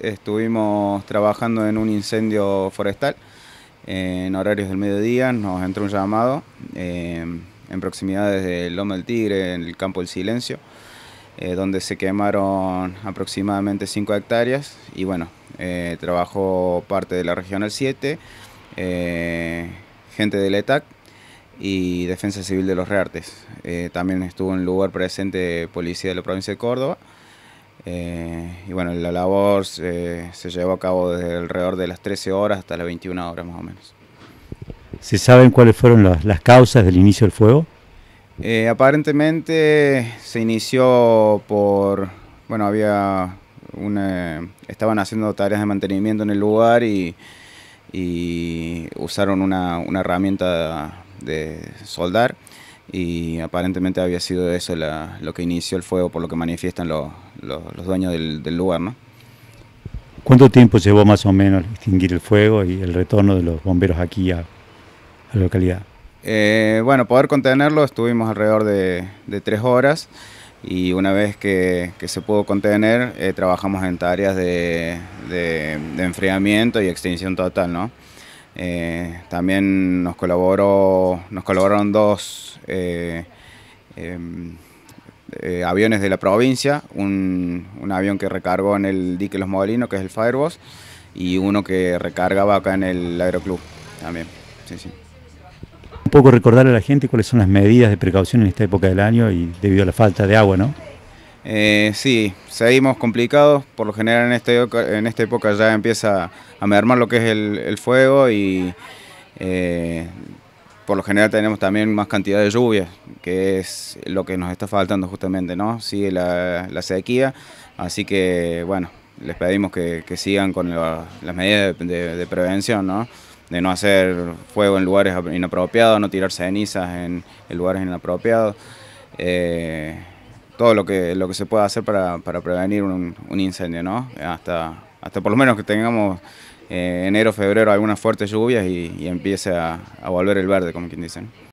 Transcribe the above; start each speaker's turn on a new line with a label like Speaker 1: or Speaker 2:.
Speaker 1: Estuvimos trabajando en un incendio forestal en horarios del mediodía, nos entró un llamado eh, en proximidades del Loma del Tigre, en el campo del silencio, eh, donde se quemaron aproximadamente 5 hectáreas y bueno, eh, trabajó parte de la Regional 7, gente del ETAC y Defensa Civil de los Reartes. también estuvo en lugar presente Policía de la Provincia de Córdoba. Eh, y bueno, la labor eh, se, llevó a cabo desde alrededor de las 13 horas hasta las 21 horas más o menos.
Speaker 2: ¿Se saben cuáles fueron las, causas del inicio del fuego?
Speaker 1: Eh, aparentemente se inició por, bueno, había una, estaban haciendo tareas de mantenimiento en el lugar y, usaron una, una, herramienta de soldar y aparentemente había sido eso lo que inició el fuego por lo que manifiestan los, los, dueños del, lugar. ¿no?
Speaker 2: ¿Cuánto tiempo llevó más o menos extinguir el fuego y el retorno de los bomberos aquí a, la localidad?
Speaker 1: Eh, bueno, poder contenerlo estuvimos alrededor de, tres horas y una vez que, se pudo contener eh, trabajamos en tareas de, enfriamiento y extinción total, ¿no? Eh, también nos colaboró, nos colaboraron dos em, eh, aviones de la provincia, un, avión que recargó en el dique Los Molinos, que es el Fireboss, y uno que recargaba acá en el Aeroclub también. Sí, sí.
Speaker 2: Un poco recordar a la gente cuáles son las medidas de precaución en esta época del año y debido a la falta de agua, ¿no?
Speaker 1: Eh, sí, seguimos complicados. Por lo general en, este, en esta época ya empieza a mermar lo que es el, fuego y eh, por lo general tenemos también más cantidad de lluvia, que es lo que nos está faltando justamente, ¿no? Sigue la, sequía, así que bueno, les pedimos que, sigan con las medidas de, prevención, ¿no? De no hacer fuego en lugares inapropiados, no tirar cenizas en, lugares inapropiados. Eh, todo lo que, lo que se pueda hacer para, prevenir un, incendio, ¿no? Hasta hasta por lo menos que tengamos eh, enero, febrero algunas fuertes lluvias y, empiece a, volver el verde, como quien dice.